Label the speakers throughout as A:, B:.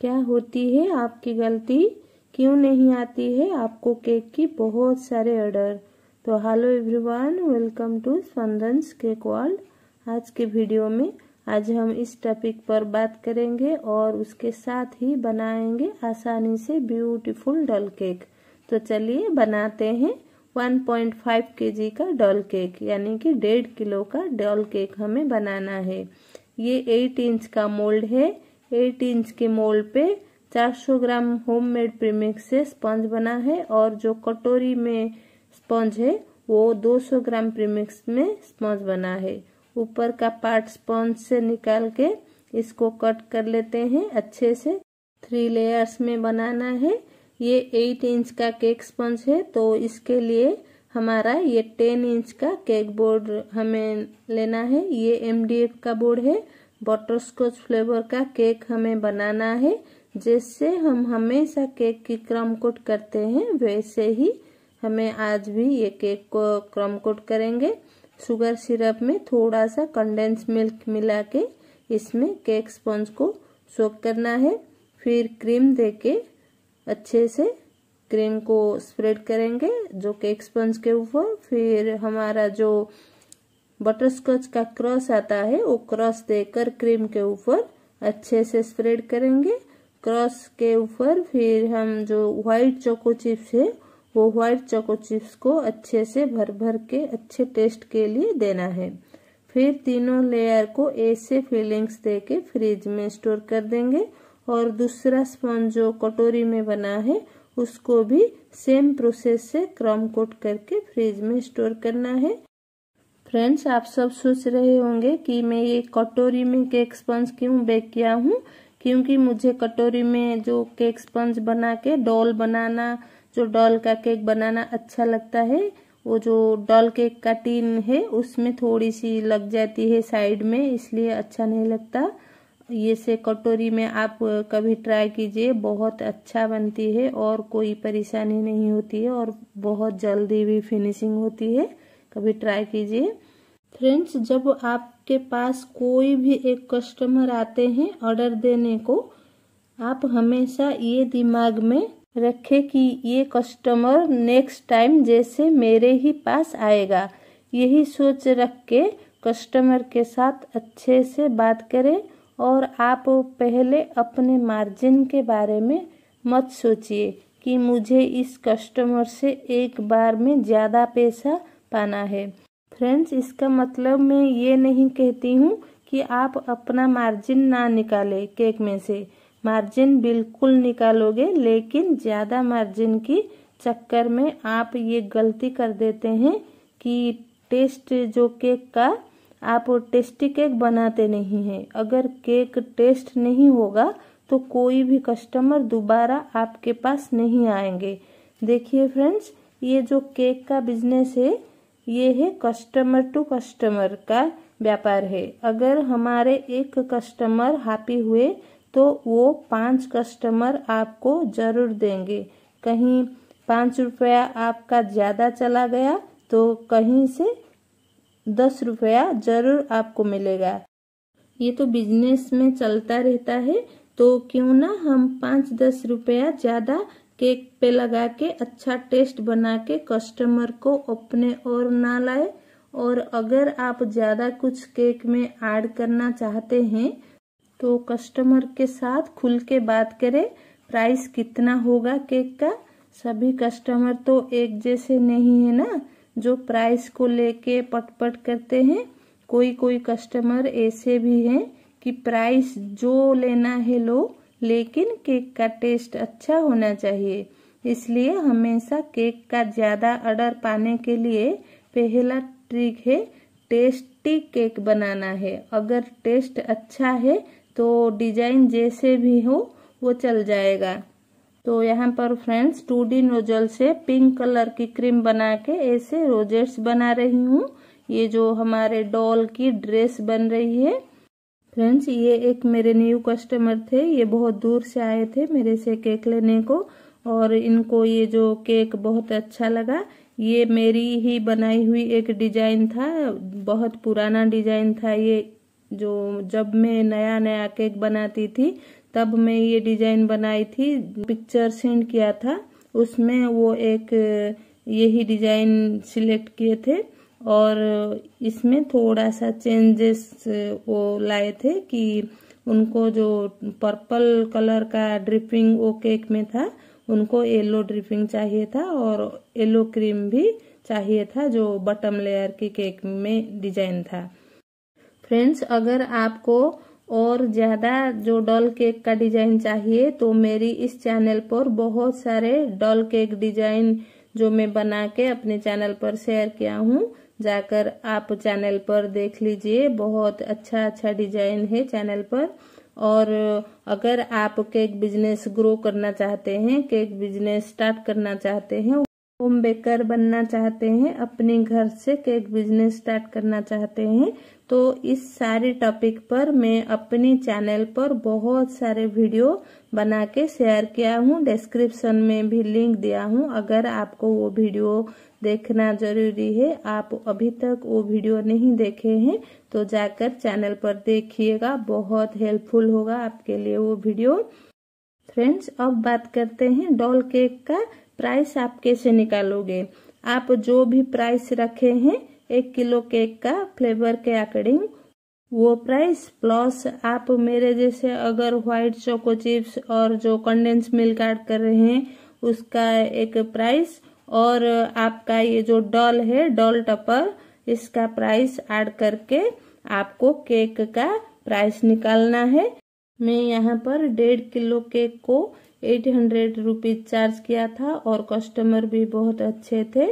A: क्या होती है आपकी गलती क्यों नहीं आती है आपको केक की बहुत सारे ऑर्डर तो hello everyone welcome to Spandan's cake world आज के वीडियो में आज हम इस टॉपिक पर बात करेंगे और उसके साथ ही बनाएंगे आसानी से ब्यूटीफुल डल केक तो चलिए बनाते हैं 1.5 केजी का डल केक यानी कि डेढ़ किलो का डल केक हमें बनाना है ये 8 इंच का मोल्ड है एट इंच के मोल्ड पे 400 ग्राम होममेड प्रीमिक्स से स्पंज बना है और जो कटोरी में स्पंज है वो 200 ग्राम प्रीमिक्स में स्पंज बना है ऊपर का पार्ट स्पंज से निकाल के इसको कट कर लेते हैं अच्छे से थ्री लेयर्स में बनाना है ये एट इंच का केक स्पंज है तो इसके लिए हमारा ये टेन इंच का केक बोर्ड हमें लेना है ये एम का बोर्ड है बटरस्कॉच फ्लेवर का केक हमें बनाना है जैसे हम हमेशा केक की क्रम कोट करते हैं वैसे ही हमें आज भी ये केक को क्रम कोट करेंगे शुगर सिरप में थोड़ा सा कंडेंस मिल्क मिला के इसमें केक स्पंज को सोक करना है फिर क्रीम देके अच्छे से क्रीम को स्प्रेड करेंगे जो केक स्पंज के ऊपर फिर हमारा जो बटरस्कॉच का क्रॉस आता है वो क्रॉस देकर क्रीम के ऊपर अच्छे से स्प्रेड करेंगे क्रॉस के ऊपर फिर हम जो व्हाइट चोको चिप्स है वो व्हाइट चोको चिप्स को अच्छे से भर भर के अच्छे टेस्ट के लिए देना है फिर तीनों लेयर को ऐसे फिलिंग्स दे के फ्रिज में स्टोर कर देंगे और दूसरा स्पॉन्ज जो कटोरी में बना है उसको भी सेम प्रोसेस से क्रम कोट करके फ्रिज में स्टोर करना है फ्रेंड्स आप सब सोच रहे होंगे कि मैं ये कटोरी में केक स्पंज क्यों बेक किया हूँ क्योंकि मुझे कटोरी में जो केक स्पंज बना के डॉल बनाना जो डॉल का केक बनाना अच्छा लगता है वो जो डॉल केक का टीन है उसमें थोड़ी सी लग जाती है साइड में इसलिए अच्छा नहीं लगता ये से कटोरी में आप कभी ट्राई कीजिए बहुत अच्छा बनती है और कोई परेशानी नहीं होती है और बहुत जल्दी भी फिनिशिंग होती है कभी ट्राई कीजिए फ्रेंड्स जब आपके पास कोई भी एक कस्टमर आते हैं ऑर्डर देने को आप हमेशा ये दिमाग में रखें कि ये कस्टमर नेक्स्ट टाइम जैसे मेरे ही पास आएगा यही सोच रख के कस्टमर के साथ अच्छे से बात करें और आप पहले अपने मार्जिन के बारे में मत सोचिए कि मुझे इस कस्टमर से एक बार में ज़्यादा पैसा पाना है फ्रेंड्स इसका मतलब मैं ये नहीं कहती हूँ कि आप अपना मार्जिन ना निकालें केक में से मार्जिन बिल्कुल निकालोगे लेकिन ज़्यादा मार्जिन की चक्कर में आप ये गलती कर देते हैं कि टेस्ट जो केक का आप टेस्टी केक बनाते नहीं हैं अगर केक टेस्ट नहीं होगा तो कोई भी कस्टमर दोबारा आपके पास नहीं आएंगे देखिए फ्रेंड्स ये जो केक का बिजनेस है ये है कस्टमर टू कस्टमर का व्यापार है अगर हमारे एक कस्टमर हैप्पी हुए तो वो पांच कस्टमर आपको जरूर देंगे कहीं पाँच रुपया आपका ज़्यादा चला गया तो कहीं से दस रुपया जरूर आपको मिलेगा ये तो बिजनेस में चलता रहता है तो क्यों ना हम पाँच दस रुपया ज़्यादा केक पे लगा के अच्छा टेस्ट बना के कस्टमर को अपने और ना लाए और अगर आप ज़्यादा कुछ केक में ऐड करना चाहते हैं तो कस्टमर के साथ खुल के बात करें प्राइस कितना होगा केक का सभी कस्टमर तो एक जैसे नहीं है ना जो प्राइस को लेके पटपट करते हैं कोई कोई कस्टमर ऐसे भी हैं कि प्राइस जो लेना है लो लेकिन केक का टेस्ट अच्छा होना चाहिए इसलिए हमेशा केक का ज़्यादा ऑर्डर पाने के लिए पहला ट्रिक है टेस्टी केक बनाना है अगर टेस्ट अच्छा है तो डिजाइन जैसे भी हो वो चल जाएगा तो यहाँ पर फ्रेंड्स टू डी नोजल से पिंक कलर की क्रीम बना के ऐसे रोजेट्स बना रही हूँ ये जो हमारे डॉल की ड्रेस बन रही है फ्रेंड्स ये एक मेरे न्यू कस्टमर थे ये बहुत दूर से आए थे मेरे से केक लेने को और इनको ये जो केक बहुत अच्छा लगा ये मेरी ही बनाई हुई एक डिजाइन था बहुत पुराना डिजाइन था ये जो जब मैं नया नया केक बनाती थी तब मैं ये डिजाइन बनाई थी पिक्चर सेंड किया था उसमें वो एक यही डिजाइन सिलेक्ट किए थे और इसमें थोड़ा सा चेंजेस वो लाए थे कि उनको जो पर्पल कलर का ड्रिपिंग वो केक में था उनको येलो ड्रिपिंग चाहिए था और येलो क्रीम भी चाहिए था जो बटम लेयर के केक में डिजाइन था फ्रेंड्स अगर आपको और ज़्यादा जो डॉल केक का डिजाइन चाहिए तो मेरी इस चैनल पर बहुत सारे डॉल केक डिजाइन जो मैं बना के अपने चैनल पर शेयर किया हूँ जाकर आप चैनल पर देख लीजिए बहुत अच्छा अच्छा डिजाइन है चैनल पर और अगर आप केक बिजनेस ग्रो करना चाहते हैं केक बिजनेस स्टार्ट करना चाहते हैं होम बेकर बनना चाहते हैं अपने घर से केक बिजनेस स्टार्ट करना चाहते हैं तो इस सारे टॉपिक पर मैं अपने चैनल पर बहुत सारे वीडियो बना के शेयर किया हूँ डिस्क्रिप्शन में भी लिंक दिया हूँ अगर आपको वो वीडियो देखना जरूरी है आप अभी तक वो वीडियो नहीं देखे हैं तो जाकर चैनल पर देखिएगा बहुत हेल्पफुल होगा आपके लिए वो वीडियो फ्रेंड्स अब बात करते हैं डॉल केक का प्राइस आप कैसे निकालोगे आप जो भी प्राइस रखे हैं एक किलो केक का फ्लेवर के अकॉर्डिंग वो प्राइस प्लस आप मेरे जैसे अगर व्हाइट चोको चिप्स और जो कंडेंस मिल्क एड कर रहे हैं उसका एक प्राइस और आपका ये जो डॉल है डॉल टपर इसका प्राइस ऐड करके आपको केक का प्राइस निकालना है मैं यहाँ पर डेढ़ किलो केक को एट हंड्रेड रुपीज चार्ज किया था और कस्टमर भी बहुत अच्छे थे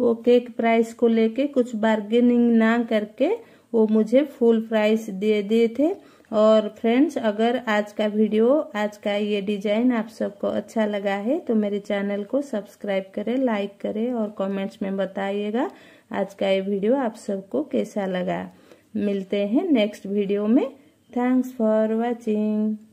A: वो केक प्राइस को लेके कुछ बार्गेनिंग ना करके वो मुझे फुल प्राइस दे दिए थे और फ्रेंड्स अगर आज का वीडियो आज का ये डिजाइन आप सबको अच्छा लगा है तो मेरे चैनल को सब्सक्राइब करें लाइक करें और कमेंट्स में बताइएगा आज का ये वीडियो आप सबको कैसा लगा मिलते हैं नेक्स्ट वीडियो में थैंक्स फॉर वॉचिंग